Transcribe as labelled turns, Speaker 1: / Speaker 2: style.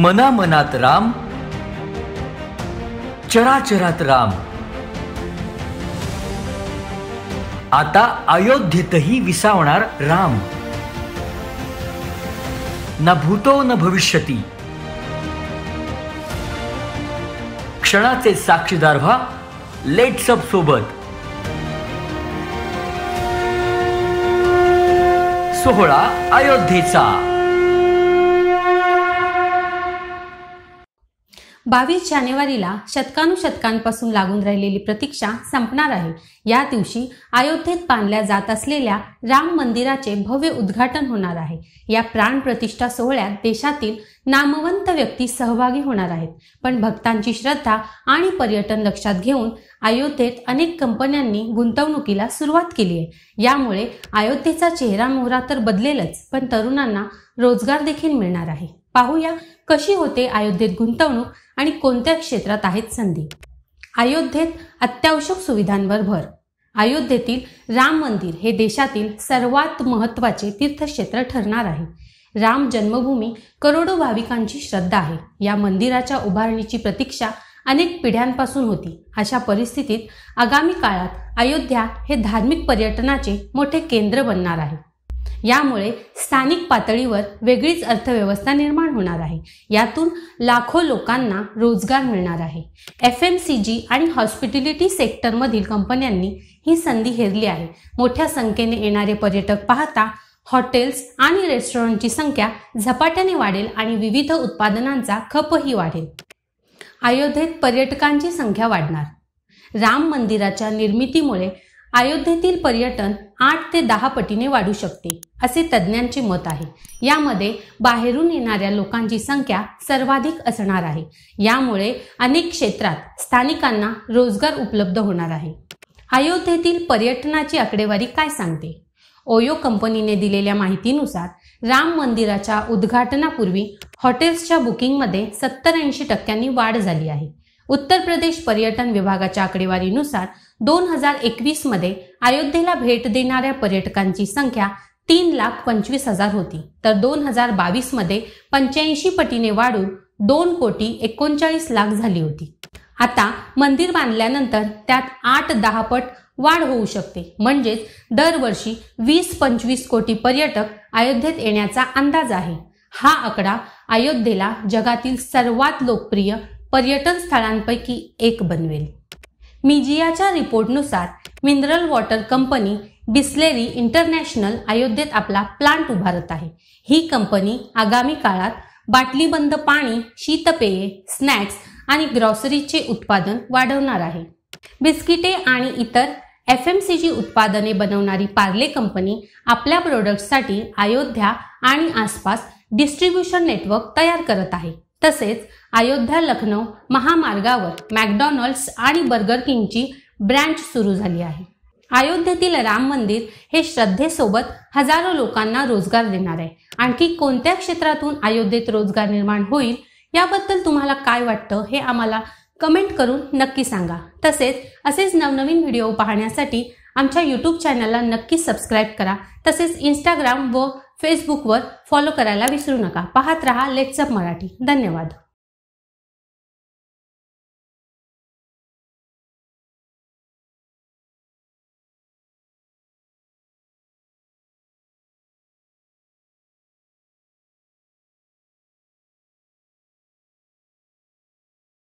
Speaker 1: मना मनात राम चराचरात राम आता अयोध्येतही विसावणार राम ना भूतो न भविष्यती क्षणाचे साक्षीदार व्हा लेट्सअप सोबत सोहळा अयोध्येचा बावीस जानेवारीला शतकानुशतकांपासून लागून राहिलेली प्रतीक्षा संपणार आहे या दिवशी अयोध्येत बांधल्या जात असलेल्या राम मंदिराचे भव्य उद्घाटन होणार आहे या प्राणप्रतिष्ठा सोहळ्यात देशातील नामवंत व्यक्ती सहभागी होणार आहेत पण भक्तांची श्रद्धा आणि पर्यटन लक्षात घेऊन अयोध्येत अनेक कंपन्यांनी गुंतवणुकीला सुरुवात केली आहे यामुळे अयोध्येचा चेहरा मोहरा तर बदलेलच पण तरुणांना रोजगार देखील मिळणार आहे पाहूया कशी होते अयोध्येत गुंतवणूक आणि कोणत्या क्षेत्रात आहेत संधी अयोध्येत अत्यावश्यक सुविधांवर भर अयोध्येतील राम मंदिर हे देशातील सर्वात महत्त्वाचे तीर्थक्षेत्र ठरणार आहे राम जन्मभूमी करोडो भाविकांची श्रद्धा आहे या मंदिराच्या उभारणीची प्रतीक्षा अनेक पिढ्यांपासून होती अशा परिस्थितीत आगामी काळात अयोध्या हे धार्मिक पर्यटनाचे मोठे केंद्र बनणार आहे यामुळे स्थानिक पातळीवर वेगळीच अर्थव्यवस्था निर्माण होणार आहे यातून लाखो लोकांना रोजगार मिळणार आहे एफ एम सी जी आणि हॉस्पिटॅलिटी सेक्टरमधील कंपन्यांनी ही संधी हेरली आहे मोठ्या संख्येने येणारे पर्यटक पाहता हॉटेल्स आणि रेस्टॉरंटची संख्या झपाट्याने वाढेल आणि विविध उत्पादनांचा खपही वाढेल अयोध्येत पर्यटकांची संख्या वाढणार राम मंदिराच्या निर्मितीमुळे अयोध्येतील पर्यटन आठ ते दहा पटीने वाढू शकते असे तज्ज्ञांचे मत आहे यामध्ये बाहेरून येणाऱ्या लोकांची संख्या सर्वाधिक असणार आहे यामुळे अनेक क्षेत्रात स्थानिकांना रोजगार उपलब्ध होणार आहे अयोध्येतील पर्यटनाची आकडेवारी काय सांगते ओयो कंपनीने दिलेल्या माहितीनुसार राम मंदिराच्या उद्घाटनापूर्वी हॉटेल्सच्या बुकिंगमध्ये सत्तर ऐंशी टक्क्यांनी वाढ झाली आहे उत्तर प्रदेश पर्यटन विभागाच्या आकडेवारीनुसार दोन हजार एकवीस मध्ये अयोध्येला भेट देणाऱ्या पर्यटकांची संख्या तीन लाख पंचवीस हजार होती तर दोन हजार बावीस मध्ये पंच्याऐंशी पटीने वाढून दोन कोटी एकोणचाळीस लाख झाली होती आता मंदिर बांधल्यानंतर त्यात आठ दहा पट वाढ होऊ शकते म्हणजेच दरवर्षी वीस पंचवीस कोटी पर्यटक अयोध्येत येण्याचा अंदाज आहे हा आकडा अयोध्येला जगातील सर्वात लोकप्रिय पर्यटन स्थळांपैकी एक बनवेल मिजियाच्या रिपोर्टनुसार mineral water company Bisleri international अयोध्येत आपला प्लांट उभारत आहे ही कंपनी आगामी काळात बाटलीबंद पाणी शीतपेये स्नॅक्स आणि ग्रॉसरीचे उत्पादन वाढवणार आहे बिस्किटे आणि इतर एफ एम सी जी उत्पादने बनवणारी पार्ले कंपनी आपल्या प्रोडक्टसाठी अयोध्या आणि आसपास डिस्ट्रीब्युशन नेटवर्क तयार करत आहे तसेच अयोध्या लखनौ महामार्गावर मॅकडॉनल्ड्स आणि बर्गर किंगची ब्रँच सुरू झाली आहे अयोध्येतील राम मंदिर हे श्रद्धेसोबत हजारो लोकांना रोजगार देणार आहे आणखी कोणत्या क्षेत्रातून अयोध्येत रोजगार निर्माण होईल याबद्दल तुम्हाला काय वाटतं हे आम्हाला कमेंट करून नक्की सांगा तसेच असेच नवनवीन व्हिडिओ पाहण्यासाठी आमच्या यूट्यूब चॅनलला नक्की सबस्क्राईब करा तसेच इंस्टाग्राम व फेसबुकवर फॉलो करायला विसरू नका पाहत रहा लेट्सअप मराठी धन्यवाद